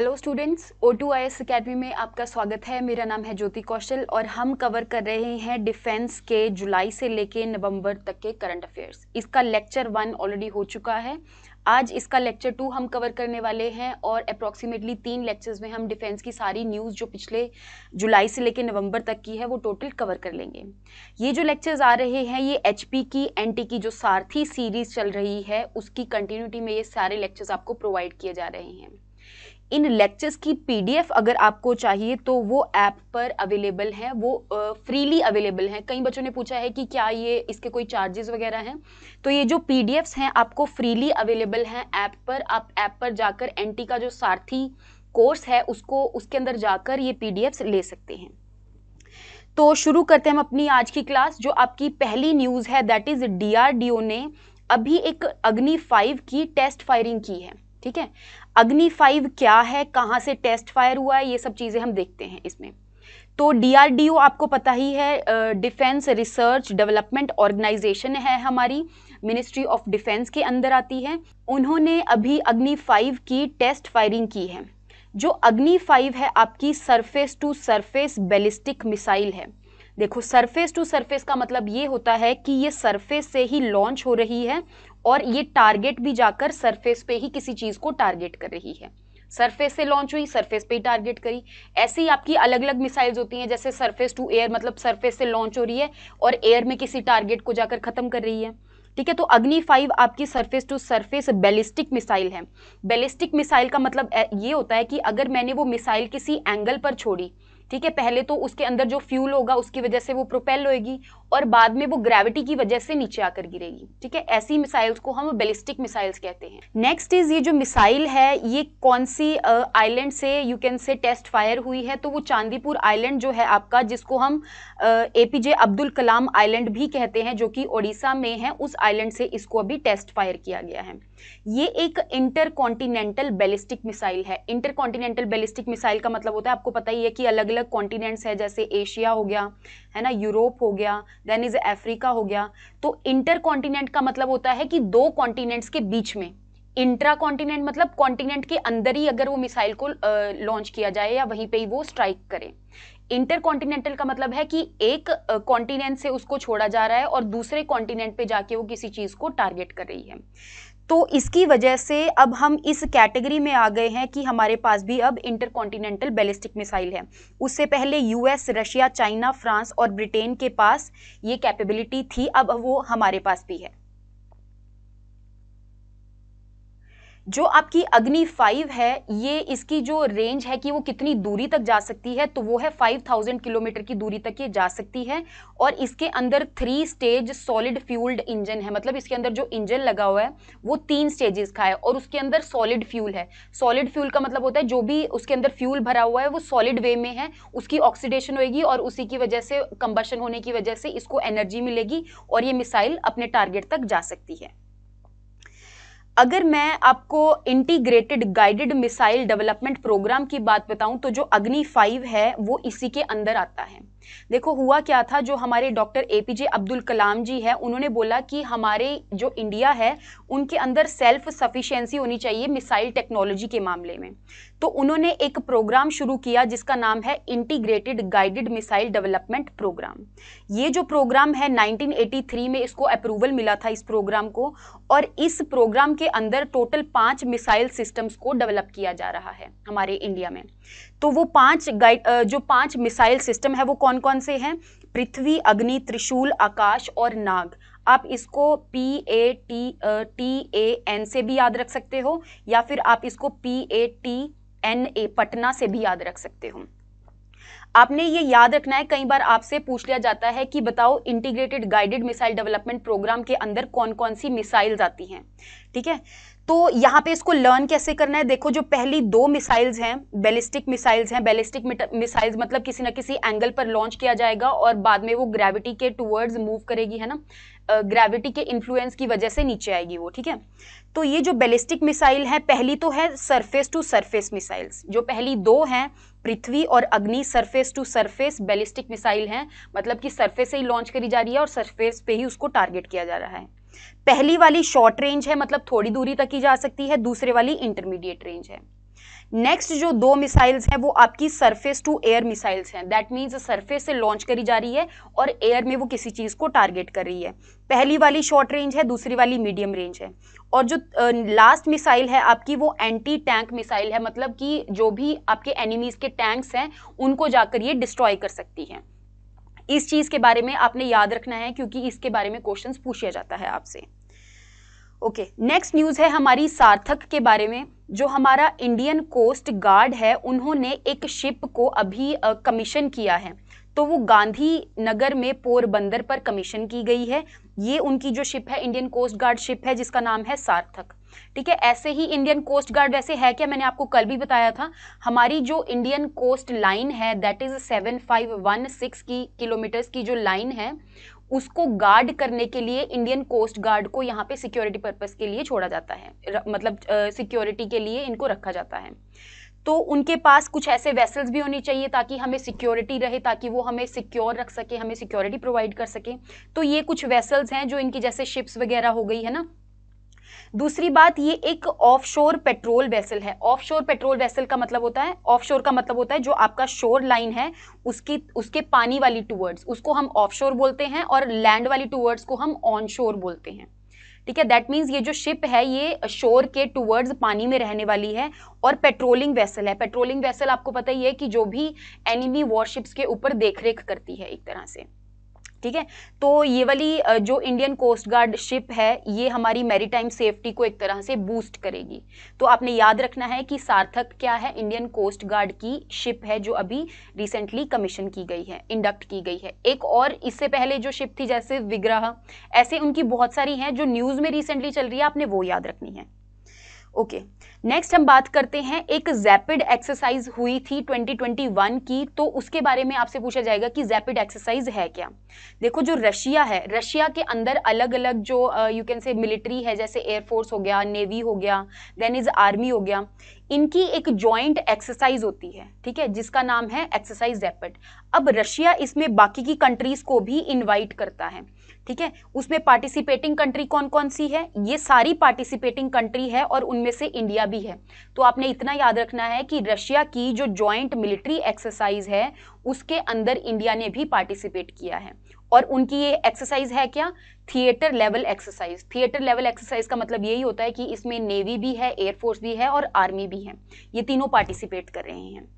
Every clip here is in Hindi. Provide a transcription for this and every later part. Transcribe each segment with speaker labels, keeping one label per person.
Speaker 1: Hello students O two I S academy में आपका स्वागत है मेरा नाम है ज्योति कौशल और हम कवर कर रहे हैं डिफेंस के जुलाई से लेके नवंबर तक के करंट अफेयर्स इसका लेक्चर वन ऑलरेडी हो चुका है आज इसका लेक्चर टू हम कवर करने वाले हैं और अप्रॉक्सीमेटली तीन लेक्चर्स में हम डिफेंस की सारी न्यूज़ जो पिछले जुलाई से लेकर नवंबर तक की है वो टोटल कवर कर लेंगे ये जो लेक्चर्स आ रहे हैं ये एच की एन की जो सारथी सीरीज़ चल रही है उसकी कंटिन्यूटी में ये सारे लेक्चर्स आपको प्रोवाइड किए जा रहे हैं इन लेक्चर्स की पीडीएफ अगर आपको चाहिए तो वो ऐप पर अवेलेबल है वो फ्रीली अवेलेबल है कई बच्चों ने पूछा है कि क्या ये इसके कोई चार्जेस वगैरह हैं तो ये जो पीडीएफ्स हैं आपको फ्रीली अवेलेबल हैं ऐप पर आप ऐप पर जाकर एनटी का जो सारथी कोर्स है उसको उसके अंदर जाकर ये पी ले सकते हैं तो शुरू करते हैं हम अपनी आज की क्लास जो आपकी पहली न्यूज़ है दैट इज़ डीआरडीओ ने अभी एक अग्नि फाइव की टेस्ट फायरिंग की है ठीक है अग्नि फाइव क्या है कहाँ से टेस्ट फायर हुआ है ये सब चीज़ें हम देखते हैं इसमें तो डी आपको पता ही है डिफेंस रिसर्च डेवलपमेंट ऑर्गेनाइजेशन है हमारी मिनिस्ट्री ऑफ डिफेंस के अंदर आती है उन्होंने अभी अग्नि फाइव की टेस्ट फायरिंग की है जो अग्नि फाइव है आपकी surface to surface ballistic missile है देखो सरफेस टू सरफेस का मतलब ये होता है कि ये सरफेस से ही लॉन्च हो रही है और ये टारगेट भी जाकर सरफेस पे ही किसी चीज़ को टारगेट कर रही है सरफेस से लॉन्च हुई सरफेस पे ही टारगेट करी ऐसे ही आपकी अलग अलग मिसाइल्स होती हैं जैसे सरफेस टू एयर मतलब सरफेस से लॉन्च हो रही है और एयर में किसी टारगेट को जाकर ख़त्म कर रही है ठीक है तो अग्नि फाइव आपकी surface to surface ballistic missile है बैलिस्टिक मिसाइल का मतलब ये होता है कि अगर मैंने वो मिसाइल किसी एंगल पर छोड़ी ठीक है पहले तो उसके अंदर जो फ्यूल होगा उसकी वजह से वो प्रोपेल होएगी और बाद में वो ग्रेविटी की वजह से नीचे आकर गिरेगी ठीक है ऐसी मिसाइल्स को हम बेलिस्टिक मिसाइल्स कहते हैं नेक्स्ट इज ये जो मिसाइल है ये कौन सी आइलैंड से you can say test fire हुई है तो वो चांदीपुर आइलैंड जो है आपका जिसको हम ए पी जे अब्दुल कलाम आइलैंड भी कहते हैं जो कि ओडिशा में है उस आइलैंड से इसको अभी टेस्ट फायर किया गया है ये एक इंटरकॉन्टिनेंटल बैलिस्टिक मिसाइल है इंटरकॉन्टिनेंटल बैलिस्टिक मिसाइल का मतलब होता है आपको पता ही है कि अलग अलग कॉन्टिनेंट्स है जैसे एशिया हो गया है ना यूरोप हो गया देन इज अफ्रीका हो गया तो इंटरकॉन्टिनेंट का मतलब होता है कि दो कॉन्टिनेंट्स के बीच में इंट्रा कॉन्टिनेंट मतलब कॉन्टिनेंट के अंदर ही अगर वो मिसाइल को लॉन्च किया जाए या वहीं पे ही वो स्ट्राइक करे इंटरकॉन्टिनेंटल का मतलब है कि एक कॉन्टिनेंट से उसको छोड़ा जा रहा है और दूसरे कॉन्टिनेंट पे जाके वो किसी चीज़ को टारगेट कर रही है तो इसकी वजह से अब हम इस कैटेगरी में आ गए हैं कि हमारे पास भी अब इंटर कॉन्टिनेंटल बैलिस्टिक मिसाइल है उससे पहले यूएस रशिया चाइना फ्रांस और ब्रिटेन के पास ये कैपेबिलिटी थी अब वो हमारे पास भी है जो आपकी अग्नि फाइव है ये इसकी जो रेंज है कि वो कितनी दूरी तक जा सकती है तो वो है फाइव थाउजेंड किलोमीटर की दूरी तक ये जा सकती है और इसके अंदर three stage solid fuelled engine है मतलब इसके अंदर जो इंजन लगा हुआ है वो तीन स्टेजेस का है और उसके अंदर सॉलिड फ्यूल है सॉलिड फ्यूल का मतलब होता है जो भी उसके अंदर फ्यूल भरा हुआ है वो सॉलिड वे में है उसकी ऑक्सीडेशन होगी और उसी की वजह से कंबशन होने की वजह से इसको एनर्जी मिलेगी और ये मिसाइल अपने टारगेट तक जा सकती है अगर मैं आपको integrated guided missile development programme की बात बताऊं तो जो अग्नि फाइव है वो इसी के अंदर आता है देखो हुआ क्या था जो हमारे डॉक्टर ए पी जे अब्दुल कलाम जी हैं उन्होंने बोला कि हमारे जो इंडिया है उनके अंदर सेल्फ सफिशिएंसी होनी चाहिए मिसाइल टेक्नोलॉजी के मामले में तो उन्होंने एक प्रोग्राम शुरू किया जिसका नाम है integrated guided missile development programme ये जो प्रोग्राम है 1983 में इसको अप्रूवल मिला था इस प्रोग्राम को और इस प्रोग्राम के अंदर टोटल पांच मिसाइल सिस्टम्स को डेवलप किया जा रहा है हमारे इंडिया में तो वो पांच गाइड जो पांच मिसाइल सिस्टम है वो कौन कौन से हैं पृथ्वी अग्नि त्रिशूल आकाश और नाग आप इसको P A T T A N से भी याद रख सकते हो या फिर आप इसको P A T N A Patna से भी याद रख सकते हो आपने ये याद रखना है कई बार आपसे पूछ लिया जाता है कि बताओ integrated guided missile development programme के अंदर कौन कौन सी मिसाइल्स आती हैं ठीक है तो यहाँ पे इसको लर्न कैसे करना है देखो जो पहली दो मिसाइल्स हैं बैलिस्टिक मिसाइल्स हैं बैलिस्टिक मिसाइल्स मतलब किसी ना किसी एंगल पर लॉन्च किया जाएगा और बाद में वो ग्रेविटी के टूवर्ड्स मूव करेगी है ना ग्रेविटी के इन्फ्लुएंस की वजह से नीचे आएगी वो ठीक है तो ये जो बैलिस्टिक मिसाइल है पहली तो है सरफेस टू सरफेस मिसाइल्स जो पहली दो हैं पृथ्वी और Agni surface to surface ballistic missile हैं मतलब कि सरफेस से ही लॉन्च करी जा रही है और सरफेस पे ही उसको टारगेट किया जा रहा है पहली वाली शॉर्ट रेंज है मतलब थोड़ी दूरी तक ही जा सकती है दूसरे वाली इंटरमीडिएट रेंज है नेक्स्ट जो दो मिसाइल्स हैं वो आपकी सरफेस टू एयर मिसाइल्स हैं दैट मीन्स सरफेस से लॉन्च करी जा रही है और एयर में वो किसी चीज़ को टारगेट कर रही है पहली वाली शॉर्ट रेंज है दूसरी वाली मीडियम रेंज है और जो लास्ट मिसाइल है आपकी वो एंटी टैंक मिसाइल है मतलब कि जो भी आपके एनिमीज़ के टैंक्स हैं उनको जाकर ये डिस्ट्रॉय कर सकती है इस चीज़ के बारे में आपने याद रखना है क्योंकि इसके बारे में क्वेश्चन पूछा जाता है आपसे ओके नेक्स्ट न्यूज़ है हमारी सार्थक के बारे में जो हमारा इंडियन कोस्ट गार्ड है उन्होंने एक शिप को अभी कमीशन किया है तो वो गांधी नगर में पोरबंदर पर कमीशन की गई है ये उनकी जो शिप है इंडियन कोस्ट गार्ड शिप है जिसका नाम है सार्थक ठीक है ऐसे ही इंडियन कोस्ट गार्ड वैसे है क्या मैंने आपको कल भी बताया था हमारी जो इंडियन कोस्ट लाइन है that is seven five one six की किलोमीटर्स की जो लाइन है उसको गार्ड करने के लिए इंडियन कोस्ट गार्ड को यहाँ पे सिक्योरिटी पर्पज़ के लिए छोड़ा जाता है र, मतलब सिक्योरिटी के लिए इनको रखा जाता है तो उनके पास कुछ ऐसे वेसल्स भी होनी चाहिए ताकि हमें सिक्योरिटी रहे ताकि वो हमें सिक्योर रख सके हमें सिक्योरिटी प्रोवाइड कर सके तो ये कुछ वेसल्स हैं जो इनकी जैसे शिप्स वगैरह हो गई है ना दूसरी बात ये एक ऑफशोर पेट्रोल वेसल है ऑफशोर पेट्रोल वेसल का मतलब होता है ऑफशोर का मतलब होता है जो आपका शोर लाइन है उसकी उसके पानी वाली टूवर्ड्स उसको हम ऑफशोर बोलते हैं और लैंड वाली टूवर्ड्स को हम ऑनशोर बोलते हैं ठीक है दैट मीन्स ये जो शिप है ये शोर के टूवर्ड्स पानी में रहने वाली है और पेट्रोलिंग वेसल है पेट्रोलिंग वेसल आपको पता ही है कि जो भी एनिमी वॉरशिप्स के ऊपर देखरेख करती है एक तरह से ठीक है तो ये वाली जो इंडियन कोस्ट गार्ड शिप है ये हमारी मैरीटाइम सेफ्टी को एक तरह से बूस्ट करेगी तो आपने याद रखना है कि सार्थक क्या है इंडियन कोस्ट गार्ड की शिप है जो अभी रिसेंटली कमीशन की गई है इंडक्ट की गई है एक और इससे पहले जो शिप थी जैसे विग्रह ऐसे उनकी बहुत सारी हैं जो न्यूज़ में रिसेंटली चल रही है आपने वो याद रखनी है ओके okay. नेक्स्ट हम बात करते हैं एक जैपिड एक्सरसाइज हुई थी 2021 की तो उसके बारे में आपसे पूछा जाएगा कि जैपिड एक्सरसाइज है क्या देखो जो रशिया है रशिया के अंदर अलग अलग जो यू कैन से मिलिट्री है जैसे एयरफोर्स हो गया नेवी हो गया देन इज आर्मी हो गया इनकी एक जॉइंट एक्सरसाइज होती है ठीक है जिसका नाम है एक्सरसाइज जैपिड अब रशिया इसमें बाकी की कंट्रीज़ को भी इन्वाइट करता है ठीक है उसमें पार्टिसिपेटिंग कंट्री कौन कौन सी है ये सारी पार्टिसिपेटिंग कंट्री है और उनमें से इंडिया भी है तो आपने इतना याद रखना है कि रशिया की जो ज्वाइंट मिलिट्री एक्सरसाइज है उसके अंदर इंडिया ने भी पार्टिसिपेट किया है और उनकी ये एक्सरसाइज है क्या theatre level exercise theatre level exercise का मतलब यही होता है कि इसमें नेवी भी है एयरफोर्स भी है और आर्मी भी है ये तीनों पार्टिसिपेट कर रहे हैं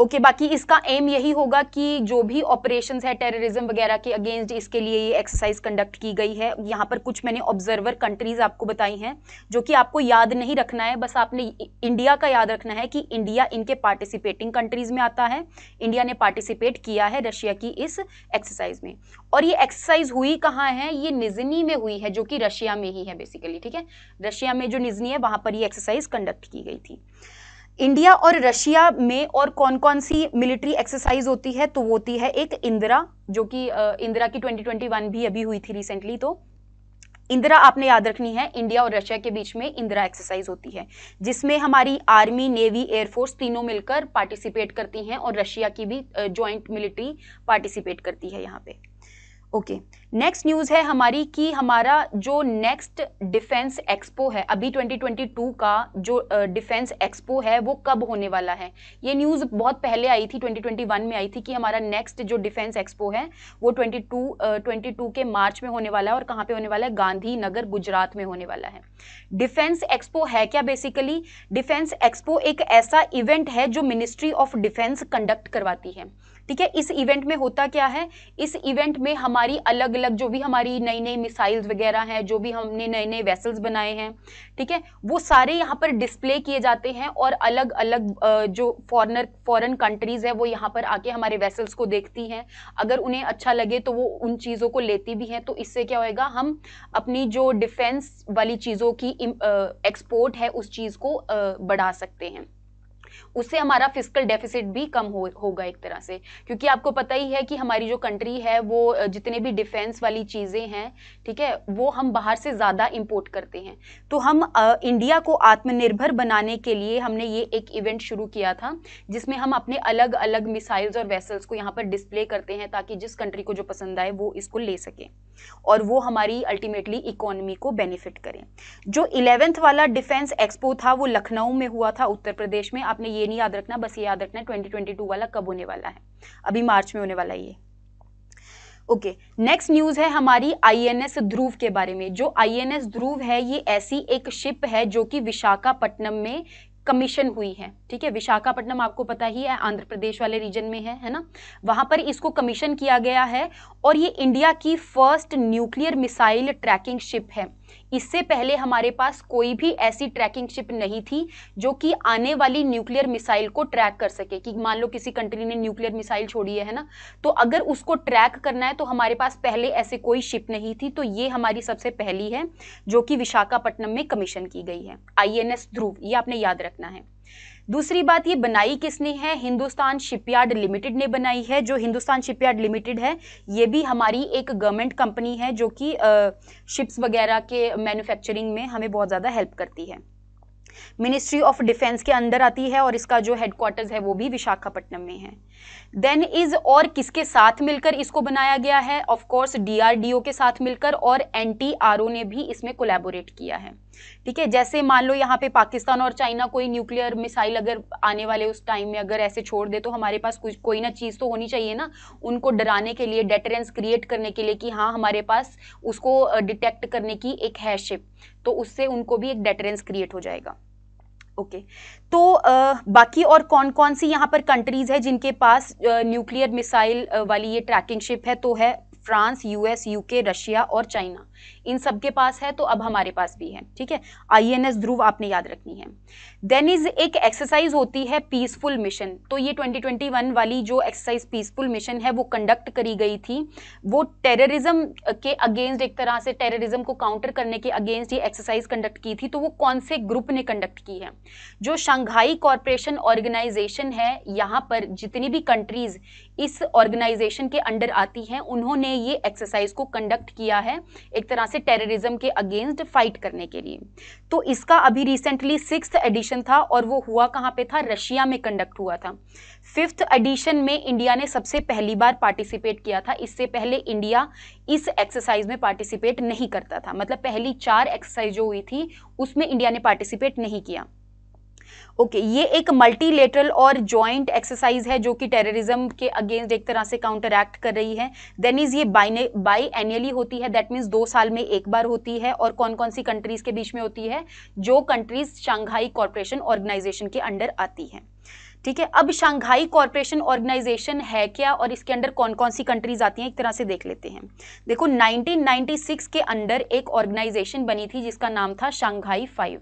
Speaker 1: ओके okay, बाकी इसका एम यही होगा कि जो भी ऑपरेशंस है टेररिज्म वगैरह के अगेंस्ट इसके लिए ये एक्सरसाइज कंडक्ट की गई है यहाँ पर कुछ मैंने ऑब्जर्वर कंट्रीज आपको बताई हैं जो कि आपको याद नहीं रखना है बस आपने इंडिया का याद रखना है कि इंडिया इनके पार्टिसिपेटिंग कंट्रीज में आता है इंडिया ने पार्टिसिपेट किया है रशिया की इस एक्सरसाइज में और ये एक्सरसाइज हुई कहाँ है ये निजनी में हुई है जो कि रशिया में ही है बेसिकली ठीक है रशिया में जो निजनी है वहाँ पर ये एक्सरसाइज कंडक्ट की गई थी इंडिया और रशिया में और कौन कौन सी मिलिट्री एक्सरसाइज होती है तो वो होती है एक इंदिरा जो कि इंदिरा की 2021 भी अभी हुई थी रिसेंटली तो इंदिरा आपने याद रखनी है इंडिया और रशिया के बीच में इंदिरा एक्सरसाइज होती है जिसमें हमारी आर्मी नेवी एयरफोर्स तीनों मिलकर पार्टिसिपेट करती हैं और रशिया की भी ज्वाइंट मिलिट्री पार्टिसिपेट करती है यहाँ पे ओके नेक्स्ट न्यूज़ है हमारी कि हमारा जो नेक्स्ट डिफेंस एक्सपो है अभी 2022 का जो डिफेंस एक्सपो है वो कब होने वाला है ये न्यूज़ बहुत पहले आई थी 2021 में आई थी कि हमारा नेक्स्ट जो डिफेंस एक्सपो है वो 22 uh, 22 के मार्च में होने वाला है और कहाँ पे होने वाला है गांधीनगर गुजरात में होने वाला है डिफेंस एक्सपो है क्या बेसिकली डिफेंस एक्सपो एक ऐसा इवेंट है जो मिनिस्ट्री ऑफ डिफेंस कंडक्ट करवाती है ठीक है इस इवेंट में होता क्या है इस इवेंट में हमारी अलग अलग जो भी हमारी नई नई मिसाइल्स वगैरह हैं जो भी हमने नए नए वेसल्स बनाए हैं ठीक है वो सारे यहाँ पर डिस्प्ले किए जाते हैं और अलग अलग जो फॉरनर फॉरन कंट्रीज़ है वो यहाँ पर आके हमारे वेसल्स को देखती हैं अगर उन्हें अच्छा लगे तो वो उन चीज़ों को लेती भी हैं तो इससे क्या होएगा हम अपनी जो डिफेंस वाली चीज़ों की एक्सपोर्ट है उस चीज़ को बढ़ा सकते हैं उससे हमारा फिजिकल डेफिसिट भी कम हो होगा एक तरह से क्योंकि आपको पता ही है कि हमारी जो कंट्री है वो जितने भी डिफेंस वाली चीज़ें हैं ठीक है वो हम बाहर से ज़्यादा इम्पोर्ट करते हैं तो हम आ, इंडिया को आत्मनिर्भर बनाने के लिए हमने ये एक इवेंट शुरू किया था जिसमें हम अपने अलग अलग मिसाइल्स और वेसल्स को यहाँ पर डिस्प्ले करते हैं ताकि जिस कंट्री को जो पसंद आए वो इसको ले सकें और वो हमारी अल्टीमेटली इकोनॉमी को बेनिफिट करें जो इलेवेंथ वाला डिफेंस एक्सपो था वो लखनऊ में हुआ था उत्तर प्रदेश में आपने आपने ये नहीं याद रखना बस ये याद रखना ट्वेंटी ट्वेंटी टू वाला कब होने वाला है अभी मार्च में होने वाला ये ओके नेक्स्ट न्यूज है हमारी आईएनएस ध्रुव के बारे में जो आईएनएस ध्रुव है ये ऐसी एक शिप है जो कि विशाखापट्टनम में कमीशन हुई है ठीक है विशाखापट्टनम आपको पता ही है आंध्र प्रदेश वाले रीजन में है है ना वहाँ पर इसको कमीशन किया गया है और ये इंडिया की first nuclear missile tracking ship है इससे पहले हमारे पास कोई भी ऐसी ट्रैकिंग शिप नहीं थी जो कि आने वाली न्यूक्लियर मिसाइल को ट्रैक कर सके कि मान लो किसी कंट्री ने न्यूक्लियर मिसाइल छोड़ी है ना तो अगर उसको ट्रैक करना है तो हमारे पास पहले ऐसे कोई शिप नहीं थी तो ये हमारी सबसे पहली है जो कि विशाखापट्टनम में कमीशन की गई है आई ध्रुव ये आपने याद रखना है दूसरी बात ये बनाई किसने है हिंदुस्तान शिपयार्ड लिमिटेड ने बनाई है जो हिंदुस्तान शिपयार्ड लिमिटेड है ये भी हमारी एक गवर्नमेंट कंपनी है जो कि शिप्स वगैरह के मैन्युफैक्चरिंग में हमें बहुत ज़्यादा हेल्प करती है मिनिस्ट्री ऑफ डिफेंस के अंदर आती है और इसका जो हेडक्वार्टर्स है वो भी विशाखापट्टनम में है देन इज और किसके साथ मिलकर इसको बनाया गया है आर डी ओ के साथ मिलकर और ओ ने भी इसमें कोलेबोरेट किया है ठीक है जैसे मान लो यहाँ पे पाकिस्तान और चाइना कोई न्यूक्लियर मिसाइल अगर आने वाले उस टाइम में अगर ऐसे छोड़ दे तो हमारे पास कुछ कोई ना चीज़ तो होनी चाहिए ना उनको डराने के लिए डेटरेंस क्रिएट करने के लिए कि हाँ हमारे पास उसको डिटेक्ट करने की एक है शिप तो उससे उनको भी एक डेटरेंस क्रिएट हो जाएगा ओके okay. तो आ, बाकी और कौन कौन सी यहाँ पर कंट्रीज़ है जिनके पास न्यूक्लियर मिसाइल वाली ये ट्रैकिंग शिप है तो है फ्रांस यूएस यूके रशिया और चाइना इन सब के पास है तो अब हमारे पास भी है ठीक है आई एन एस ध्रुव आपने याद रखनी है देन इज एक एक्सरसाइज होती है पीसफुल मिशन तो ये 2021 वाली जो एक्सरसाइज पीसफुल मिशन है वो कंडक्ट करी गई थी वो टेररिज्म के अगेंस्ट एक तरह से टेररिज्म को काउंटर करने के अगेंस्ट ये एक्सरसाइज कंडक्ट की थी तो वो कौन से ग्रुप ने कंडक्ट की है जो शंघाई कॉरपोरेशन ऑर्गेनाइजेशन है यहाँ पर जितनी भी कंट्रीज इस ऑर्गेनाइजेशन के अंडर आती हैं उन्होंने ये एक्सरसाइज को कंडक्ट किया है एक तरह से टेररिज्म के अगेंस्ट फाइट करने के लिए तो इसका अभी रिसेंटली सिक्स एडिशन था और वो हुआ कहाँ पे था रशिया में कंडक्ट हुआ था फिफ्थ एडिशन में इंडिया ने सबसे पहली बार पार्टिसिपेट किया था इससे पहले इंडिया इस एक्सरसाइज में पार्टिसिपेट नहीं करता था मतलब पहली चार एक्सरसाइज जो हुई थी उसमें इंडिया ने पार्टिसिपेट नहीं किया ओके okay, ये एक मल्टीलेटरल और जॉइंट एक्सरसाइज है जो कि टेररिज्म के अगेंस्ट एक तरह से काउंटर एक्ट कर रही है देन इज ये बाई बाई एनुअली होती है दैट मीन्स दो साल में एक बार होती है और कौन कौन सी कंट्रीज के बीच में होती है जो कंट्रीज शंघाई कॉरपोरेशन ऑर्गेनाइजेशन के अंडर आती हैं ठीक है अब शंघाई कॉरपोरेशन ऑर्गेनाइजेशन है क्या और इसके अंडर कौन कौन सी कंट्रीज आती हैं एक तरह से देख लेते हैं देखो 1996 के अंडर एक ऑर्गेनाइजेशन बनी थी जिसका नाम था शंघाई फाइव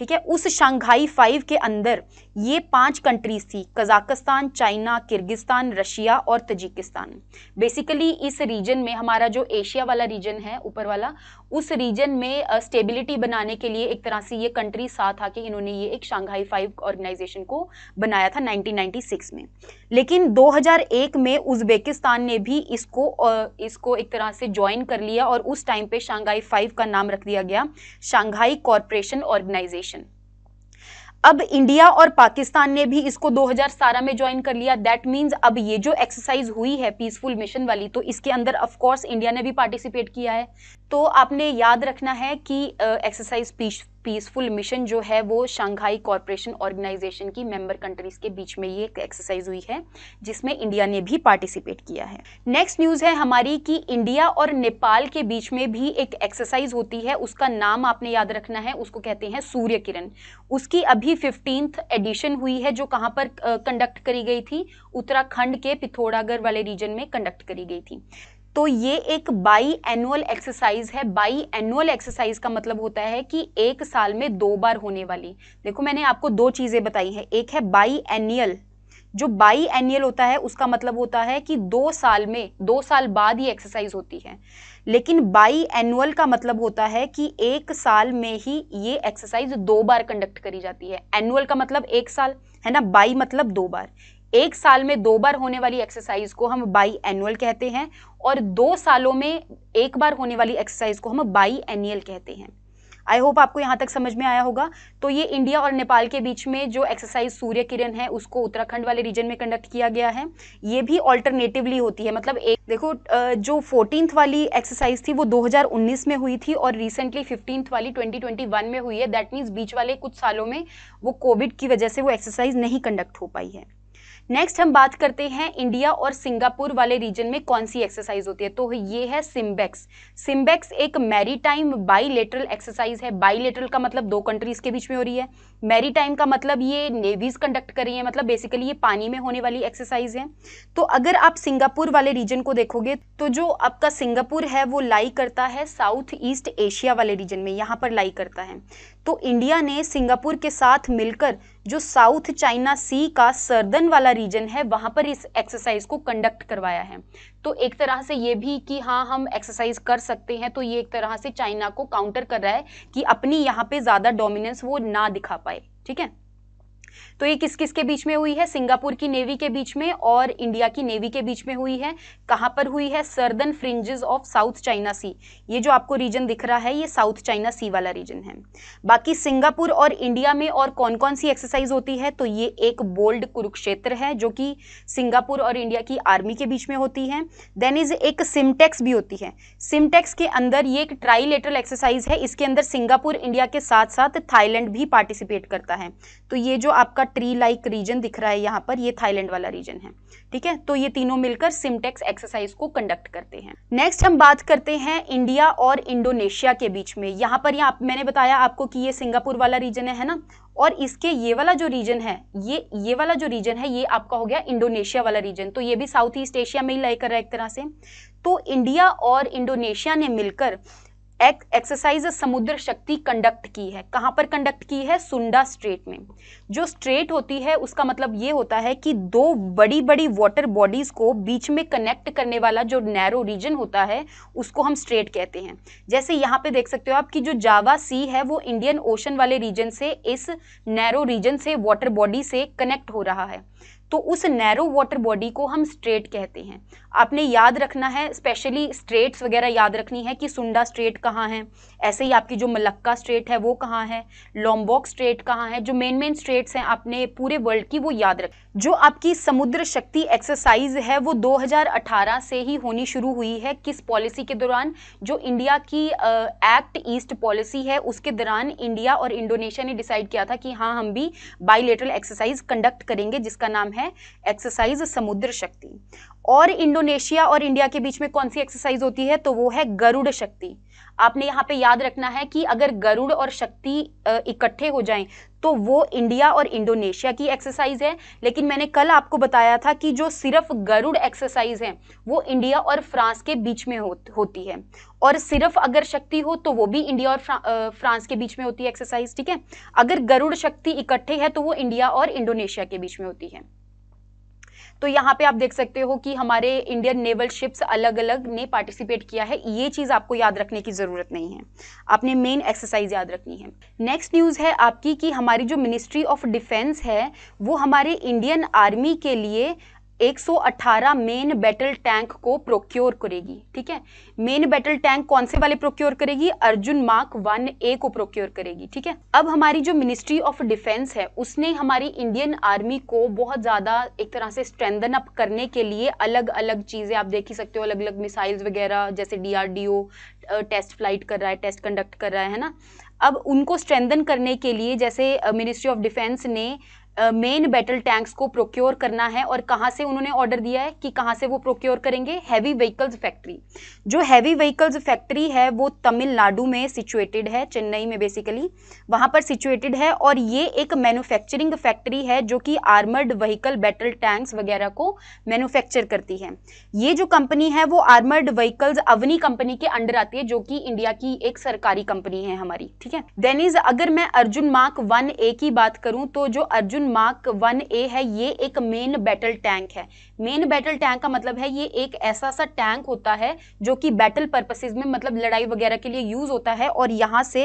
Speaker 1: ठीक है उस शंघाई फाइव के अंदर ये पांच कंट्रीज थी कजाकिस्तान चाइना किर्गिस्तान रशिया और तजिकिस्तान बेसिकली इस रीजन में हमारा जो एशिया वाला रीजन है ऊपर वाला उस रीजन में स्टेबिलिटी बनाने के लिए एक तरह से ये कंट्री साथ आके इन्होंने ये एक शंघाई फाइव ऑर्गेनाइजेशन को बनाया था 1996 में लेकिन 2001 में उज्बेकिस्तान ने भी इसको इसको एक तरह से ज्वाइन कर लिया और उस टाइम पे शंघाई फाइव का नाम रख दिया गया शंघाई कॉरपोरेशन ऑर्गेनाइजेशन अब इंडिया और पाकिस्तान ने भी इसको 2017 में ज्वाइन कर लिया दैट मीन्स अब ये जो एक्सरसाइज हुई है पीसफुल मिशन वाली तो इसके अंदर ऑफ कोर्स इंडिया ने भी पार्टिसिपेट किया है तो आपने याद रखना है कि एक्सरसाइज पीस पीसफुल मिशन जो है वो शंघाई कॉरपोरेशन ऑर्गेनाइजेशन की मेंबर कंट्रीज के बीच में ये एक एक्सरसाइज हुई है जिसमें इंडिया ने भी पार्टिसिपेट किया है नेक्स्ट न्यूज़ है हमारी कि इंडिया और नेपाल के बीच में भी एक एक्सरसाइज होती है उसका नाम आपने याद रखना है उसको कहते हैं सूर्य किरण उसकी अभी फिफ्टींथ एडिशन हुई है जो कहाँ पर कंडक्ट करी गई थी उत्तराखंड के पिथौरागढ़ वाले रीजन में कंडक्ट करी गई थी तो ये एक बाई एनुअल एक्सरसाइज है बाई एनुअल एक्सरसाइज का मतलब होता है कि एक साल में दो बार होने वाली देखो मैंने आपको दो चीज़ें बताई हैं एक है बाई एनुअल जो बाई एनुअल होता है उसका मतलब होता है कि दो साल में दो साल बाद ये एक्सरसाइज होती है लेकिन बाई एनुअल का मतलब होता है कि एक साल में ही ये एक्सरसाइज दो बार कंडक्ट करी जाती है एनुअल का मतलब एक साल है ना बाई मतलब दो बार एक साल में दो बार होने वाली एक्सरसाइज को हम बाई एनुअल कहते हैं और दो सालों में एक बार होने वाली एक्सरसाइज को हम बाई एनुअल कहते हैं आई होप आपको यहाँ तक समझ में आया होगा तो ये इंडिया और नेपाल के बीच में जो एक्सरसाइज सूर्य किरण है उसको उत्तराखंड वाले रीजन में कंडक्ट किया गया है ये भी ऑल्टरनेटिवली होती है मतलब एक देखो जो फोर्टीन वाली एक्सरसाइज थी वो 2019 में हुई थी और रिसेंटली फिफ्टींथ वाली 2021 में हुई है दैट मीन्स बीच वाले कुछ सालों में वो कोविड की वजह से वो एक्सरसाइज नहीं कंडक्ट हो पाई है नेक्स्ट हम बात करते हैं इंडिया और सिंगापुर वाले रीजन में कौन सी एक्सरसाइज होती है तो ये है सिम्बेक्स सिम्बेक्स एक मैरीटाइम बाईलेटरल एक्सरसाइज है बाईलेटरल का मतलब दो कंट्रीज के बीच में हो रही है मैरीटाइम का मतलब ये नेवीज कंडक्ट कर रही है मतलब बेसिकली ये पानी में होने वाली एक्सरसाइज है तो अगर आप सिंगापुर वाले रीजन को देखोगे तो जो आपका सिंगापुर है वो लाई करता है साउथ ईस्ट एशिया वाले रीजन में यहाँ पर लाई करता है तो इंडिया ने सिंगापुर के साथ मिलकर जो साउथ चाइना सी का सर्दन वाला रीजन है वहां पर इस एक्सरसाइज को कंडक्ट करवाया है तो एक तरह से ये भी कि हाँ हम एक्सरसाइज कर सकते हैं तो ये एक तरह से चाइना को काउंटर कर रहा है कि अपनी यहाँ पे ज़्यादा डोमिनेंस वो ना दिखा पाए ठीक है तो ये किस किस के बीच में हुई है सिंगापुर की नेवी के बीच में और इंडिया की नेवी के बीच में हुई है कहाँ पर हुई है southern fringes of South China Sea ये जो आपको रीजन दिख रहा है ये साउथ चाइना सी वाला रीजन है बाकी सिंगापुर और इंडिया में और कौन कौन सी एक्सरसाइज होती है तो ये एक बोल्ड कुरुक्षेत्र है जो कि सिंगापुर और इंडिया की आर्मी के बीच में होती है देन इज एक सिमटेक्स भी होती है सिमटेक्स के अंदर ये एक ट्राईलेटरल एक्सरसाइज है इसके अंदर सिंगापुर इंडिया के साथ साथ थाईलैंड भी पार्टिसिपेट करता है तो ये जो आपका ट्री लाइक रीजन दिख रहा है यहाँ पर ये थाईलैंड वाला रीजन है ठीक है तो ये तीनों मिलकर सिमटेक्स एक्सरसाइज को कंडक्ट करते हैं नेक्स्ट हम बात करते हैं इंडिया और इंडोनेशिया के बीच में यहाँ पर यहाँ मैंने बताया आपको कि ये सिंगापुर वाला रीजन है ना और इसके ये वाला जो रीजन है ये ये वाला जो रीजन है ये आपका हो गया इंडोनेशिया वाला रीजन तो ये भी साउथ ईस्ट एशिया में ही लाइक कर रहा है एक तरह से तो इंडिया और इंडोनेशिया ने मिलकर एक्सरसाइज समुद्र शक्ति कंडक्ट की है कहाँ पर कंडक्ट की है सुंडा स्ट्रेट में जो स्ट्रेट होती है उसका मतलब ये होता है कि दो बड़ी बड़ी वाटर बॉडीज़ को बीच में कनेक्ट करने वाला जो नैरो रीजन होता है उसको हम स्ट्रेट कहते हैं जैसे यहाँ पे देख सकते हो आप कि जो जावा सी है वो इंडियन ओशन वाले रीजन से इस नैरो रीजन से वाटर बॉडी से कनेक्ट हो रहा है तो उस नैरो वाटर बॉडी को हम स्ट्रेट कहते हैं आपने याद रखना है स्पेशली स्ट्रेट्स वगैरह याद रखनी है कि सुंडा स्ट्रेट कहाँ है ऐसे ही आपकी जो मलक्का स्ट्रेट है वो कहाँ है लॉम्बॉक स्ट्रेट कहाँ है जो मेन मेन स्ट्रेट्स हैं आपने पूरे वर्ल्ड की वो याद रख जो आपकी समुद्र शक्ति एक्सरसाइज है वो 2018 से ही होनी शुरू हुई है किस पॉलिसी के दौरान जो इंडिया की एक्ट ईस्ट पॉलिसी है उसके दौरान इंडिया और इंडोनेशिया ने डिसाइड किया था कि हाँ हम भी बाईलेटरल एक्सरसाइज कंडक्ट करेंगे जिसका नाम है है एक्सरसाइज समुद्र शक्ति और इंडोनेशिया और इंडिया के बीच में कौन सी एक्सरसाइज होती है तो वो है गरुड़ शक्ति आपने यहाँ पे याद रखना है कि अगर गरुड़ और शक्ति इकट्ठे हो जाएं तो वो इंडिया और इंडोनेशिया की एक्सरसाइज है लेकिन मैंने कल आपको बताया था कि जो सिर्फ गरुड़ एक्सरसाइज है वो इंडिया और फ्रांस के बीच में हो, होती है और सिर्फ अगर शक्ति हो तो वो भी इंडिया और फ्रा, फ्रांस के बीच में होती है एक्सरसाइज ठीक है अगर गरुड़ शक्ति इकट्ठे है तो वो इंडिया और इंडोनेशिया के बीच में होती है तो यहाँ पे आप देख सकते हो कि हमारे इंडियन नेवल शिप्स अलग अलग ने पार्टिसिपेट किया है ये चीज़ आपको याद रखने की ज़रूरत नहीं है आपने मेन एक्सरसाइज याद रखनी है नेक्स्ट न्यूज़ है आपकी कि हमारी जो मिनिस्ट्री ऑफ डिफेंस है वो हमारे इंडियन आर्मी के लिए 118 मेन बैटल टैंक को प्रोक्योर करेगी ठीक है मेन बैटल टैंक कौन से वाले प्रोक्योर करेगी अर्जुन मार्क वन ए को प्रोक्योर करेगी ठीक है अब हमारी जो मिनिस्ट्री ऑफ डिफेंस है उसने हमारी इंडियन आर्मी को बहुत ज़्यादा एक तरह से स्ट्रेंदन अप करने के लिए अलग अलग चीज़ें आप देख ही सकते हो अलग अलग मिसाइल्स वगैरह जैसे डीआरडीओ टेस्ट फ्लाइट कर रहा है टेस्ट कंडक्ट कर रहा है ना अब उनको स्ट्रेंदन करने के लिए जैसे मिनिस्ट्री ऑफ डिफेंस ने मेन बैटल टैंक्स को प्रोक्योर करना है और कहाँ से उन्होंने ऑर्डर दिया है कि कहाँ से वो प्रोक्योर करेंगे हैवी व्हीकल्स फैक्ट्री जो हैवी व्हीकल्स फैक्ट्री है वो तमिलनाडु में सिचुएटेड है चेन्नई में बेसिकली वहाँ पर सिचुएटेड है और ये एक मैन्युफैक्चरिंग फैक्ट्री है जो कि आर्मर्ड व्हीकल बैटल टैंक्स वगैरह को मैन्युफैक्चर करती है ये जो कंपनी है वो आर्मर्ड व्हीकल्स अवनी कंपनी के अंडर आती है जो कि इंडिया की एक सरकारी कंपनी है हमारी ठीक है देन इज अगर मैं अर्जुन मार्क वन ए की बात करूं तो जो Arjun Arjun mark one A है ये एक मेन बैटल टैंक है मेन बैटल टैंक का मतलब है ये एक ऐसा सा टैंक होता है जो कि बैटल पर्पसेस में मतलब लड़ाई वगैरह के लिए यूज़ होता है और यहाँ से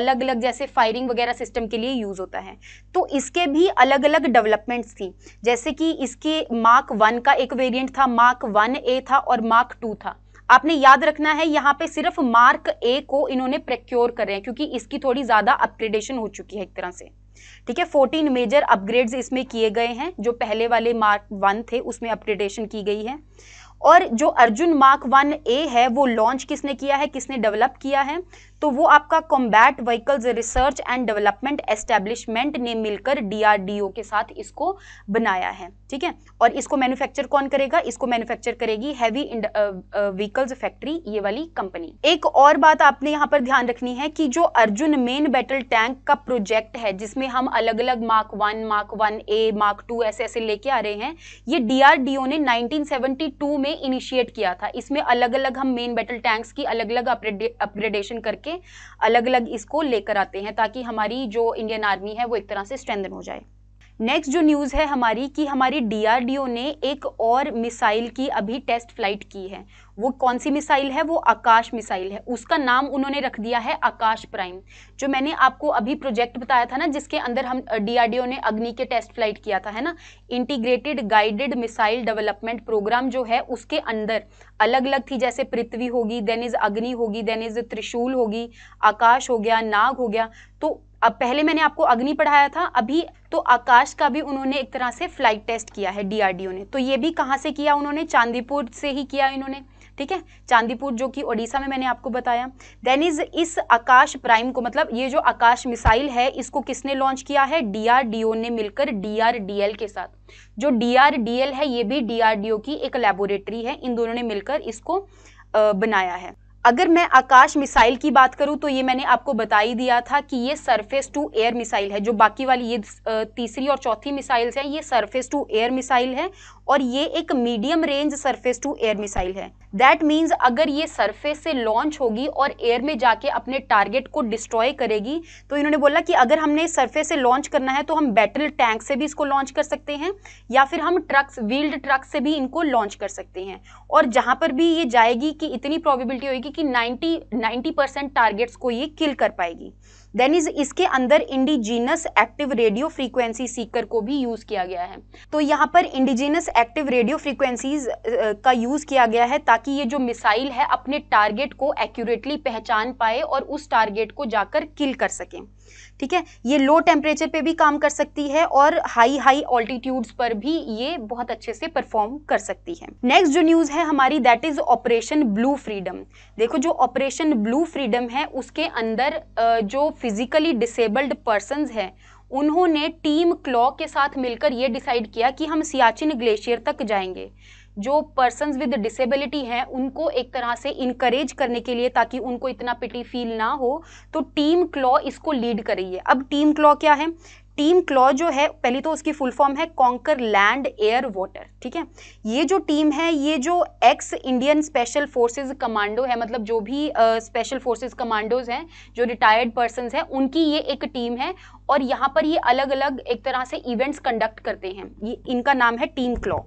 Speaker 1: अलग अलग जैसे फायरिंग वगैरह सिस्टम के लिए यूज़ होता है तो इसके भी अलग अलग डेवलपमेंट्स थी जैसे कि इसके मार्क वन का एक वेरियंट था मार्क वन ए था और मार्क टू था आपने याद रखना है यहाँ पे सिर्फ मार्क ए को इन्होंने प्रक्योर कर रहे हैं क्योंकि इसकी थोड़ी ज़्यादा अपग्रेडेशन हो चुकी है एक तरह से ठीक है फोर्टीन मेजर अपग्रेड्स इसमें किए गए हैं जो पहले वाले मार्क वन थे उसमें अपग्रेडेशन की गई है और जो अर्जुन मार्क वन ए है वो लॉन्च किसने किया है किसने डेवलप किया है तो वो आपका combat vehicles research and development establishment ने मिलकर डीआरडीओ के साथ इसको बनाया है ठीक है और इसको मैन्युफैक्चर कौन करेगा इसको मैन्युफैक्चर करेगी हैवी व्हीकल्स फैक्ट्री ये वाली कंपनी एक और बात आपने यहाँ पर ध्यान रखनी है कि जो अर्जुन मेन बैटल टैंक का प्रोजेक्ट है जिसमें हम अलग अलग mark one mark one A mark two ऐसे ऐसे लेके आ रहे हैं ये डीआरडीओ ने नाइनटीन में इनिशिएट किया था इसमें अलग अलग हम मेन बैटल टैंक्स की अलग अलग अपग्रेडेशन करके करके अलग अलग इसको लेकर आते हैं ताकि हमारी जो इंडियन आर्मी है वो एक तरह से स्ट्रेंथन हो जाए नेक्स्ट जो न्यूज़ है हमारी कि हमारी डीआरडीओ ने एक और मिसाइल की अभी टेस्ट फ्लाइट की है वो कौन सी मिसाइल है वो आकाश मिसाइल है उसका नाम उन्होंने रख दिया है आकाश प्राइम जो मैंने आपको अभी प्रोजेक्ट बताया था ना जिसके अंदर हम डीआरडीओ ने अग्नि के टेस्ट फ्लाइट किया था है ना integrated guided missile development programme जो है उसके अंदर अलग अलग थी जैसे पृथ्वी होगी देन इज अग्नि होगी देन इज त्रिशूल होगी आकाश हो गया नाग हो गया तो अब पहले मैंने आपको अग्नि पढ़ाया था अभी तो आकाश का भी उन्होंने एक तरह से फ्लाइट टेस्ट किया है डीआरडीओ ने तो ये भी कहाँ से किया उन्होंने चांदीपुर से ही किया इन्होंने ठीक है चांदीपुर जो कि ओडिशा में मैंने आपको बताया देन इज इस आकाश प्राइम को मतलब ये जो आकाश मिसाइल है इसको किसने लॉन्च किया है डीआरडीओ ने मिलकर डीआरडीएल के साथ जो डीआरडीएल है ये भी डीआरडीओ की एक लेबोरेटरी है इन दोनों ने मिलकर इसको बनाया है अगर मैं आकाश मिसाइल की बात करूं तो ये मैंने आपको बता ही दिया था कि ये सरफेस टू एयर मिसाइल है जो बाकी वाली ये तीसरी और चौथी मिसाइल्स हैं ये सरफेस टू एयर मिसाइल है और ये एक medium range surface to air missile है दैट मीन्स अगर ये सरफेस से लॉन्च होगी और एयर में जाके अपने टारगेट को डिस्ट्रॉय करेगी तो इन्होंने बोला कि अगर हमने सरफेस से लॉन्च करना है तो हम बैटल टैंक से भी इसको लॉन्च कर सकते हैं या फिर हम ट्रक्स व्हील्ड ट्रक से भी इनको लॉन्च कर सकते हैं और जहाँ पर भी ये जाएगी कि इतनी प्रोबेबिलिटी होगी कि 90 90 परसेंट टारगेट्स को ये किल कर पाएगी देन इज इसके अंदर indigenous active radio frequency seeker को भी यूज़ किया गया है तो यहाँ पर इंडिजीनस एक्टिव रेडियो फ्रीक्वेंसीज का यूज़ किया गया है ताकि ये जो मिसाइल है अपने टारगेट को एक्यूरेटली पहचान पाए और उस टारगेट को जाकर किल कर सकें ठीक है ये लो टेम्परेचर पे भी काम कर सकती है और हाई हाई ऑल्टीट्यूड्स पर भी ये बहुत अच्छे से परफॉर्म कर सकती है नेक्स्ट जो न्यूज़ है हमारी that is operation blue freedom देखो जो ऑपरेशन ब्लू फ्रीडम है उसके अंदर जो फिजिकली डिसेबल्ड पर्सन है उन्होंने टीम क्लॉ के साथ मिलकर ये डिसाइड किया कि हम सियाचिन ग्लेशियर तक जाएंगे जो पर्सन विद डिसेबिलिटी हैं उनको एक तरह से इनक्रेज करने के लिए ताकि उनको इतना पिटी फील ना हो तो टीम क्लॉ इसको लीड कर रही है अब टीम क्लॉ क्या है टीम क्लॉ जो है पहली तो उसकी फुल फॉर्म है कॉन्कर लैंड एयर वाटर ठीक है ये जो टीम है ये जो ex Indian special forces commando है मतलब जो भी स्पेशल फोर्सेज कमांडोज हैं जो रिटायर्ड पर्सन हैं उनकी ये एक टीम है और यहाँ पर ये अलग अलग एक तरह से इवेंट्स कंडक्ट करते हैं ये इनका नाम है टीम क्लॉ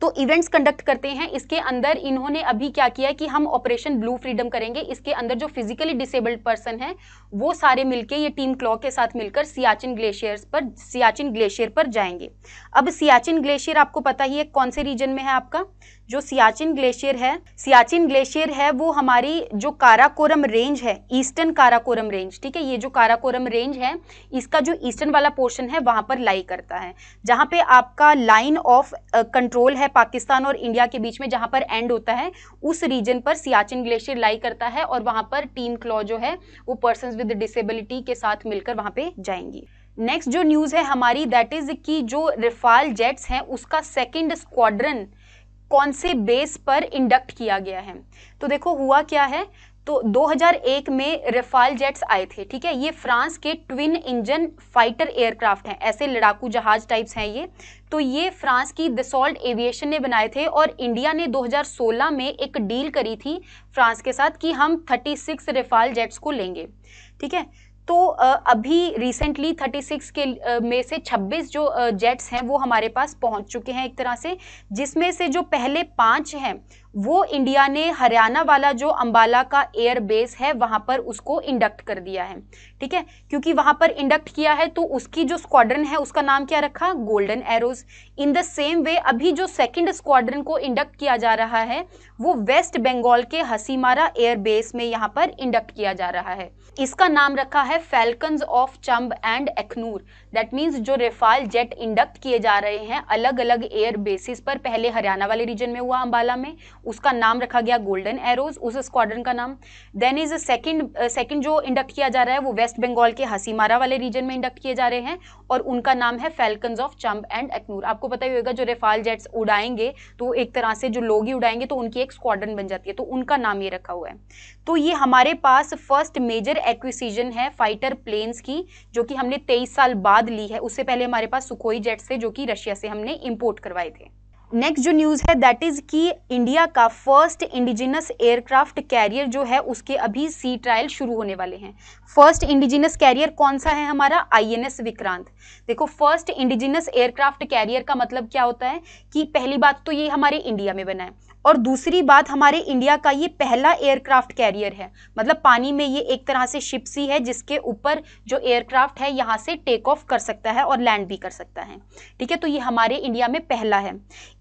Speaker 1: तो इवेंट्स कंडक्ट करते हैं इसके अंदर इन्होंने अभी क्या किया कि हम ऑपरेशन ब्लू फ्रीडम करेंगे इसके अंदर जो फिजिकली डिसेबल्ड पर्सन है वो सारे मिलके ये टीम क्लॉक के साथ मिलकर सियाचिन ग्लेशियर्स पर सियाचिन ग्लेशियर पर जाएंगे अब सियाचिन ग्लेशियर आपको पता ही है कौन से रीजन में है आपका जो सियाचिन ग्लेशियर है सियाचिन ग्लेशियर है वो हमारी जो काराकोरम रेंज है ईस्टर्न काराकोरम रेंज ठीक है ये जो काराकोरम रेंज है इसका जो ईस्टर्न वाला पोर्शन है वहां पर लाई करता है जहां पे आपका लाइन ऑफ कंट्रोल है है पाकिस्तान और इंडिया के बीच में जहां पर एंड होता है उस रीजन पर सियाचिन ग्लेशियर लाई करता है और वहां पर टीम क्लॉ जो है वो पर्सन विद डिसेबिलिटी के साथ मिलकर वहां पे जाएंगी नेक्स्ट जो न्यूज़ है हमारी दैट इज़ कि जो रिफाल जेट्स हैं उसका सेकेंड स्क्वाड्रन कौन से बेस पर इंडक्ट किया गया है तो देखो हुआ क्या है तो 2001 में रफाल जेट्स आए थे ठीक है ये फ्रांस के ट्विन इंजन फाइटर एयरक्राफ्ट हैं ऐसे लड़ाकू जहाज टाइप्स हैं ये तो ये फ्रांस की दसॉल्ट एविएशन ने बनाए थे और इंडिया ने 2016 में एक डील करी थी फ्रांस के साथ कि हम 36 रफाल जेट्स को लेंगे ठीक है तो अभी रिसेंटली 36 के में से 26 जो जेट्स हैं वो हमारे पास पहुंच चुके हैं एक तरह से जिसमें से जो पहले पाँच हैं वो इंडिया ने हरियाणा वाला जो अंबाला का एयर बेस है वहां पर उसको इंडक्ट कर दिया है ठीक है क्योंकि वहां पर इंडक्ट किया है तो उसकी जो स्क्वाड्रन है उसका नाम क्या रखा golden arrows in the same way अभी जो सेकंड स्क्वाड्रन को इंडक्ट किया जा रहा है वो वेस्ट बंगाल के हसीमारा एयर बेस में यहाँ पर इंडक्ट किया जा रहा है इसका नाम रखा है falcon of Chhamb and Akhnoor that means जो रेफाल जेट इंडक्ट किए जा रहे हैं अलग अलग एयर बेसिस पर पहले हरियाणा वाले रीजन में हुआ अम्बाला में उसका नाम रखा गया गोल्डन एरोज उस स्क्वाड्रन का नाम देन इज सेकंड सेकंड जो इंडक्ट किया जा रहा है वो वेस्ट बंगाल के हसीमारा वाले रीजन में इंडक्ट किए जा रहे हैं और उनका नाम है falcons of Chhamb and Akhnoor आपको पता ही होगा जो रेफाल जेट्स उड़ाएंगे तो एक तरह से जो लोग ही उड़ाएंगे तो उनकी एक स्क्वाड्रन बन जाती है तो उनका नाम ये रखा हुआ है तो ये हमारे पास फर्स्ट मेजर एक्विसीजन है फाइटर प्लेन्स की जो कि हमने तेईस साल बाद ली है उससे पहले हमारे पास सुखोई जेट्स थे जो कि रशिया से हमने इम्पोर्ट करवाए थे नेक्स्ट जो न्यूज़ है दैट इज़ कि इंडिया का फर्स्ट इंडिजिनस एयरक्राफ्ट कैरियर जो है उसके अभी सी ट्रायल शुरू होने वाले हैं फर्स्ट इंडिजिनस कैरियर कौन सा है हमारा आईएनएस विक्रांत देखो फर्स्ट इंडिजिनस एयरक्राफ्ट कैरियर का मतलब क्या होता है कि पहली बात तो ये हमारे इंडिया में बना है और दूसरी बात हमारे इंडिया का ये पहला एयरक्राफ्ट कैरियर है मतलब पानी में ये एक तरह से शिप सी है जिसके ऊपर जो एयरक्राफ्ट है यहाँ से टेक ऑफ कर सकता है और लैंड भी कर सकता है ठीक है तो ये हमारे इंडिया में पहला है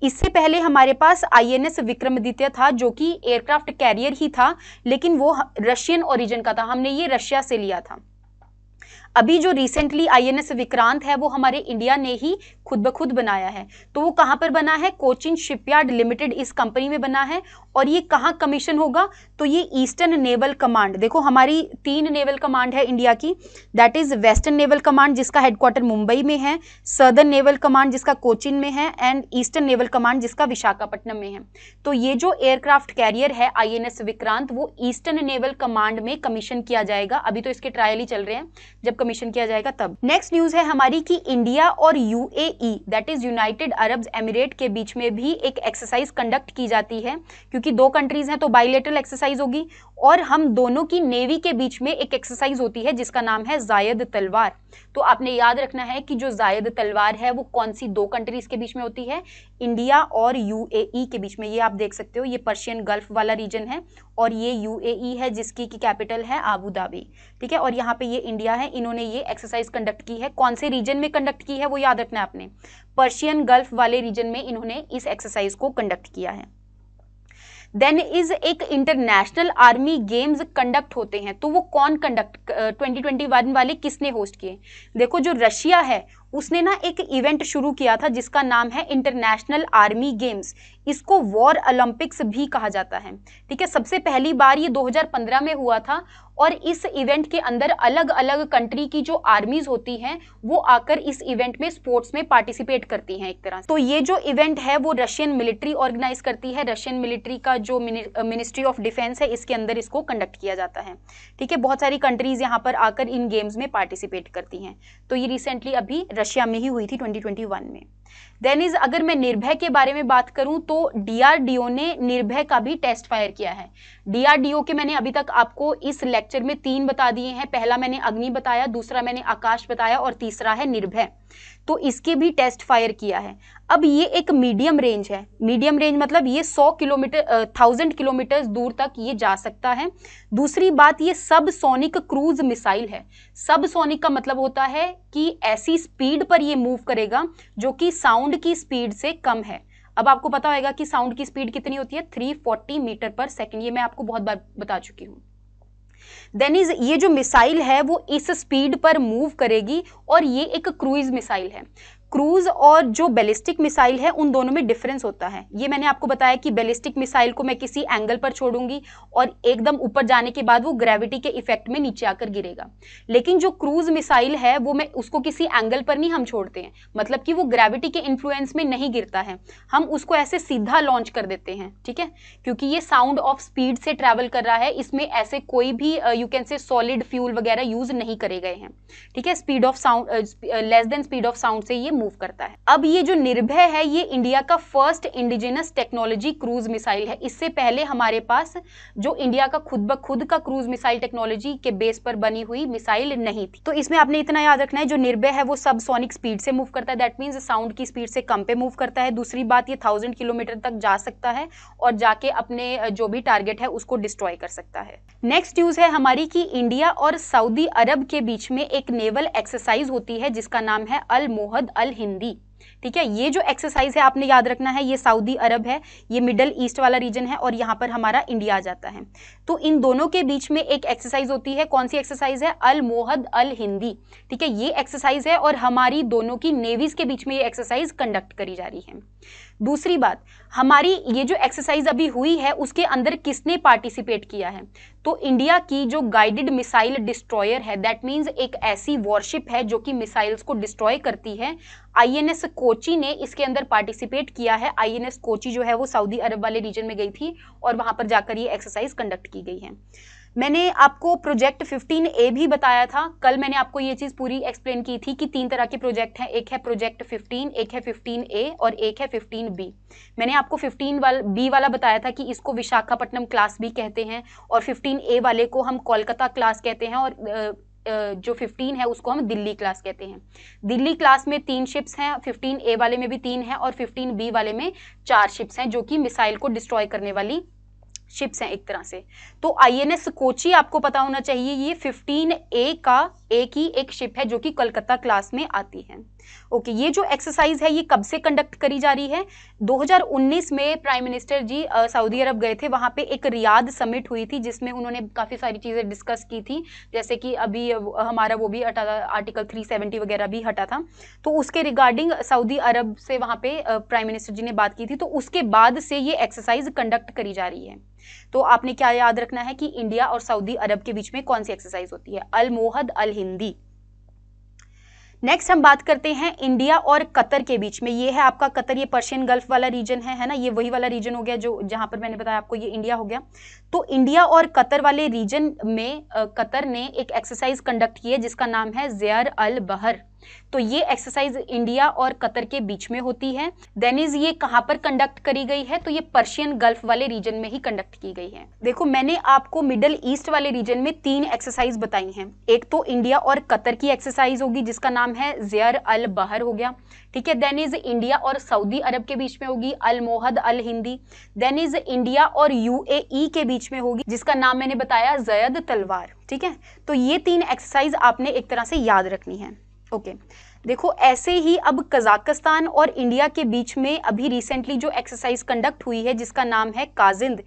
Speaker 1: इससे पहले हमारे पास आईएनएस विक्रमादित्य था जो कि एयरक्राफ्ट कैरियर ही था लेकिन वो रशियन ओरिजिन का था हमने ये रशिया से लिया था अभी जो रिसेंटली आईएनएस विक्रांत है वो हमारे इंडिया ने ही खुद ब खुद बनाया है तो वो कहाँ पर बना है कोचिन शिपयार्ड लिमिटेड इस कंपनी में बना है और ये कहाँ कमीशन होगा तो ये ईस्टर्न नेवल कमांड देखो हमारी तीन नेवल कमांड है इंडिया की that is western naval command जिसका हेडक्वार्टर मुंबई में है सदर्न नेवल कमांड जिसका कोचिन में है एंड ईस्टर्न नेवल कमांड जिसका विशाखापट्टनम में है तो ये जो एयरक्राफ्ट कैरियर है आई विक्रांत वो ईस्टर्न नेवल कमांड में कमीशन किया जाएगा अभी तो इसके ट्रायल ही चल रहे हैं जब कमीशन किया जाएगा तब नेक्स्ट न्यूज है हमारी कि इंडिया और UAE E that is United Arab Emirate के बीच में भी एक एक्सरसाइज कंडक्ट की जाती है क्योंकि दो कंट्रीज़ हैं तो बाइलेटरल एक्सरसाइज होगी और हम दोनों की नेवी के बीच में एक एक्सरसाइज होती है जिसका नाम है जायद तलवार तो आपने याद रखना है कि जो जायद तलवार है वो कौन सी दो कंट्रीज़ के बीच में होती है इंडिया और यूएई e के बीच में ये आप देख सकते हो ये पर्शियन गल्फ वाला रीजन है और ये यूएई e है जिसकी की कैपिटल है आबू धाबी ठीक है और यहाँ पे ये इंडिया है इन्होंने ये एक्सरसाइज कंडक्ट की है कौन से रीजन में कंडक्ट की है वो याद रखना है आपने में पर्शियन गल्फ वाले रीजन में इन्होंने इस एक्सरसाइज को कंडक्ट किया है देन इज एक इंटरनेशनल आर्मी गेम्स कंडक्ट होते हैं तो वो कौन कंडक्ट ट्वेंटी ट्वेंटी वन वाले किसने होस्ट किए देखो जो रशिया है उसने ना एक इवेंट शुरू किया था जिसका नाम है इंटरनेशनल आर्मी गेम्स इसको वॉर ओलंपिक्स भी कहा जाता है ठीक है सबसे पहली बार ये 2015 में हुआ था और इस इवेंट के अंदर अलग अलग कंट्री की जो आर्मीज होती हैं वो आकर इस इवेंट में स्पोर्ट्स में पार्टिसिपेट करती हैं एक तरह तो ये जो इवेंट है वो रशियन मिलिट्री ऑर्गेनाइज करती है रशियन मिलिट्री का जो मिनिस्ट्री ऑफ डिफेंस है इसके अंदर इसको कंडक्ट किया जाता है ठीक है बहुत सारी कंट्रीज यहाँ पर आकर इन गेम्स में पार्टिसिपेट करती हैं तो ये रिसेंटली अभी रशिया में ही हुई थी 2021 में देन इज अगर मैं निर्भय के बारे में बात करूं तो डीआरडीओ ने निर्भय का भी टेस्ट फायर किया है डीआरडीओ के मैंने अभी तक आपको इस लेक्चर में तीन बता दिए हैं पहला मैंने अग्नि बताया दूसरा मैंने आकाश बताया और तीसरा है निर्भय तो इसके भी टेस्ट फायर किया है अब ये एक मीडियम रेंज है मीडियम रेंज मतलब ये 100 किलोमीटर थाउजेंड किलोमीटर दूर तक ये जा सकता है दूसरी बात ये सब सोनिक क्रूज मिसाइल है सब सोनिक का मतलब होता है कि ऐसी स्पीड पर ये मूव करेगा जो कि साउंड की स्पीड से कम है अब आपको पता होगा कि साउंड की स्पीड कितनी होती है 340 मीटर पर सेकंड ये मैं आपको बहुत बार बता चुकी हूँ देन इज ये जो मिसाइल है वो इस स्पीड पर मूव करेगी और ये एक क्रूज मिसाइल है क्रूज और जो बैलिस्टिक मिसाइल है उन दोनों में डिफरेंस होता है ये मैंने आपको बताया कि बैलिस्टिक मिसाइल को मैं किसी एंगल पर छोड़ूंगी और एकदम ऊपर जाने के बाद वो ग्रेविटी के इफेक्ट में नीचे आकर गिरेगा लेकिन जो क्रूज मिसाइल है वो मैं उसको किसी एंगल पर नहीं हम छोड़ते हैं मतलब कि वो ग्रेविटी के इन्फ्लुएंस में नहीं गिरता है हम उसको ऐसे सीधा लॉन्च कर देते हैं ठीक है क्योंकि ये साउंड ऑफ स्पीड से ट्रैवल कर रहा है इसमें ऐसे कोई भी you can say solid fuel वगैरह यूज नहीं करे गए हैं ठीक है speed of sound less than speed of sound से ये मूव करता है अब ये जो निर्भय है ये इंडिया का first indigenous technology cruise missile है इससे पहले हमारे पास जो इंडिया का खुद ब खुद का क्रूज मिसाइल टेक्नोलॉजी के बेस पर बनी हुई मिसाइल नहीं थी तो इसमें आपने इतना याद रखना है जो निर्भय है वो सब सोनिक स्पीड से मूव करता है दैट मीन्स साउंड की स्पीड से कम पे मूव करता है दूसरी बात ये थाउजेंड किलोमीटर तक जा सकता है और जाके अपने जो भी टारगेट है उसको डिस्ट्रॉय कर सकता है नेक्स्ट न्यूज है हमारी कि इंडिया और सऊदी अरब के बीच में एक नेवल एक्सरसाइज होती है जिसका नाम है अल मोहद अल हिंदी ठीक है ये जो एक्सरसाइज है आपने याद रखना है ये सऊदी अरब है ये मिडल ईस्ट वाला रीजन है और यहाँ पर हमारा इंडिया आ जाता है तो इन दोनों के बीच में एक एक्सरसाइज होती है कौन सी एक्सरसाइज है अल मोहद अल हिंदी ठीक है ये एक्सरसाइज है और हमारी दोनों की नेवीज के बीच में ये एक्सरसाइज कंडक्ट करी जा रही है दूसरी बात हमारी ये जो एक्सरसाइज अभी हुई है उसके अंदर किसने पार्टिसिपेट किया है तो इंडिया की जो गाइडेड मिसाइल डिस्ट्रॉयर है दैट मीन्स एक ऐसी वॉरशिप है जो कि मिसाइल्स को डिस्ट्रॉय करती है आईएनएस कोची ने इसके अंदर पार्टिसिपेट किया है आईएनएस कोची जो है वो सऊदी अरब वाले रीजन में गई थी और वहां पर जाकर ये एक्सरसाइज कंडक्ट की गई है मैंने आपको प्रोजेक्ट 15 ए भी बताया था कल मैंने आपको ये चीज़ पूरी एक्सप्लेन की थी कि तीन तरह के प्रोजेक्ट हैं एक है प्रोजेक्ट 15 एक है 15 ए और एक है 15 बी मैंने आपको 15 वाल बी वाला बताया था कि इसको विशाखापट्टनम क्लास भी कहते हैं और 15 ए वाले को हम कोलकाता क्लास कहते हैं और जो फिफ्टीन है उसको हम दिल्ली क्लास कहते हैं दिल्ली क्लास में तीन शिप्स हैं फिफ्टीन ए वाले में भी तीन है और फिफ्टीन बी वाले में चार शिप्स हैं जो कि मिसाइल को डिस्ट्रॉय करने वाली शिप्स हैं एक तरह से तो आईएनएस कोची आपको पता होना चाहिए ये 15 ए का ए की एक शिप है जो कि कलकत्ता क्लास में आती है ओके ये जो एक्सरसाइज है ये कब से कंडक्ट करी जा रही है 2019 में प्राइम मिनिस्टर जी सऊदी अरब गए थे वहाँ पे एक रियाद समिट हुई थी जिसमें उन्होंने काफ़ी सारी चीज़ें डिस्कस की थी जैसे कि अभी हमारा वो भी हटा था आर्टिकल 370 वगैरह भी हटा था तो उसके रिगार्डिंग सऊदी अरब से वहाँ पर प्राइम मिनिस्टर जी ने बात की थी तो उसके बाद से ये एक्सरसाइज कंडक्ट करी जा रही है तो आपने क्या याद रखना है कि इंडिया और सऊदी अरब के बीच में कौन सी एक्सरसाइज होती है अल मोहद अल हिंदी नेक्स्ट हम बात करते हैं इंडिया और कतर के बीच में ये है आपका कतर ये पर्शियन गल्फ वाला रीजन है है ना ये वही वाला रीजन हो गया जो जहां पर मैंने बताया आपको ये इंडिया हो गया तो इंडिया और कतर वाले रीजन में कतर ने एक एक्सरसाइज कंडक्ट की है जिसका नाम है जेयर अल बहर तो ये एक्सरसाइज इंडिया और कतर के बीच में होती है देन इज ये कहाँ पर कंडक्ट करी गई है तो ये पर्शियन गल्फ वाले रीजन में ही कंडक्ट की गई है देखो मैंने आपको मिडल ईस्ट वाले रीजन में तीन एक्सरसाइज बताई हैं एक तो इंडिया और कतर की एक्सरसाइज होगी जिसका नाम है जेयर अल बहर हो गया ठीक है देन इज इंडिया और सऊदी अरब के बीच में होगी अल मोहद अल हिंदी देन इज इंडिया और यू e के बीच में होगी जिसका नाम मैंने बताया जयद तलवार ठीक है तो ये तीन एक्सरसाइज आपने एक तरह से याद रखनी है ओके okay. देखो ऐसे ही अब कजाकिस्तान और इंडिया के बीच में अभी रिसेंटली जो एक्सरसाइज कंडक्ट हुई है जिसका नाम है काजिंद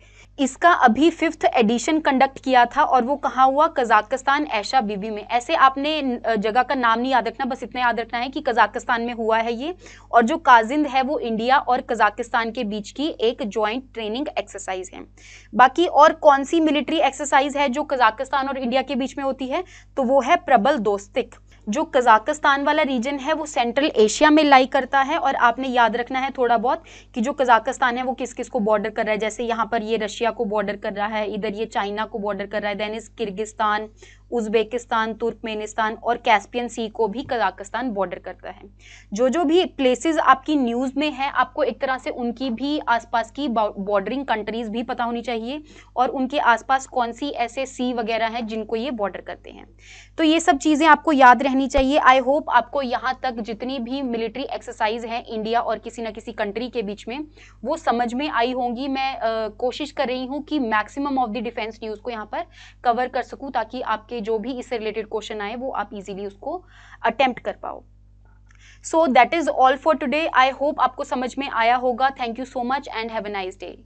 Speaker 1: इसका अभी फिफ्थ एडिशन कंडक्ट किया था और वो कहाँ हुआ कजाकिस्तान ऐशा बीबी में ऐसे आपने जगह का नाम नहीं याद रखना बस इतना याद रखना है कि कजाकिस्तान में हुआ है ये और जो काजिंद है वो इंडिया और कजाकिस्तान के बीच की एक ज्वाइंट ट्रेनिंग एक्सरसाइज है बाकी और कौन सी मिलिट्री एक्सरसाइज है जो कजाकिस्तान और इंडिया के बीच में होती है तो वो है प्रबल दोस्तिक जो कजाकिस्तान वाला रीजन है वो सेंट्रल एशिया में लाई करता है और आपने याद रखना है थोड़ा बहुत कि जो कजाकिस्तान है वो किस किस को बॉर्डर कर रहा है जैसे यहाँ पर ये रशिया को बॉर्डर कर रहा है इधर ये चाइना को बॉर्डर कर रहा है then is Kyrgyzstan Uzbekistan Turkmenistan और कैस्पियन सी को भी कजाकिस्तान बॉर्डर करता है जो जो भी प्लेसेस आपकी न्यूज़ में है आपको एक तरह से उनकी भी आसपास की बॉर्डरिंग कंट्रीज़ भी पता होनी चाहिए और उनके आसपास कौन सी ऐसे सी वगैरह हैं जिनको ये बॉर्डर करते हैं तो ये सब चीज़ें आपको याद रहनी चाहिए आई होप आपको यहाँ तक जितनी भी मिलिट्री एक्सरसाइज है इंडिया और किसी ना किसी कंट्री के बीच में वो समझ में आई होंगी मैं आ, कोशिश कर रही हूँ कि maximum of the defence news को यहाँ पर कवर कर सकूँ ताकि आपके जो भी इससे रिलेटेड क्वेश्चन आए वो आप इजीली उसको अटैम्प्ट कर पाओ so that is all for today I hope आपको समझ में आया होगा thank you so much and have a nice day